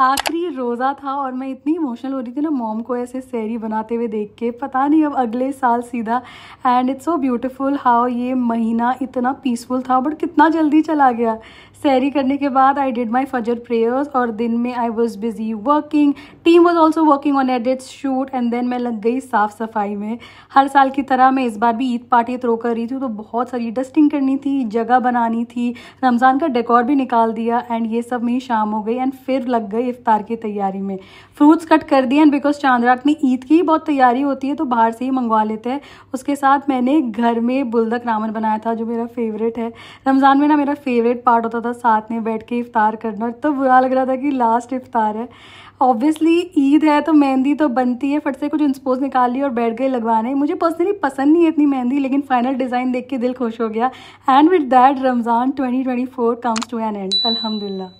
आखिरी रोज़ा था और मैं इतनी इमोशनल हो रही थी ना मॉम को ऐसे सैरी बनाते हुए देख के पता नहीं अब अगले साल सीधा and it's so beautiful how ये महीना इतना पीसफुल था बट कितना जल्दी चला गया सैरी करने के बाद आई डिड माई फजर प्रेयर्स और दिन में I was busy working team was also working on edits shoot and then मैं लग गई साफ सफाई में हर साल की तरह मैं इस बार भी ईद पार्टी थ्रो कर रही थी तो बहुत सारी डस्टिंग करनी थी जगह बनानी थी रमज़ान का डेकोर भी निकाल दिया एंड ये सब मेरी शाम हो गई एंड फिर लग गई गए इफ्तार की तैयारी में फ्रूट्स कट कर दिए एंड बिकॉज रात में ईद की बहुत तैयारी होती है तो बाहर से ही मंगवा लेते हैं उसके साथ मैंने घर में बुलदक रामन बनाया था जो मेरा फेवरेट है रमज़ान में ना मेरा फेवरेट पार्ट होता था साथ में बैठ के इफ्तार करना तो बुरा लग रहा था कि लास्ट इफ्तार है ऑब्वियसली ईद है तो मेहंदी तो बनती है फट से कुछ इंस्पोज निकाल ली और बैठ गए लगवाने मुझे पर्सनली पसंद नहीं है इतनी मेहंदी लेकिन फाइनल डिज़ाइन देख के दिल खुश हो गया and with that Ramzan 2024 comes to an end अलहमदिल्ला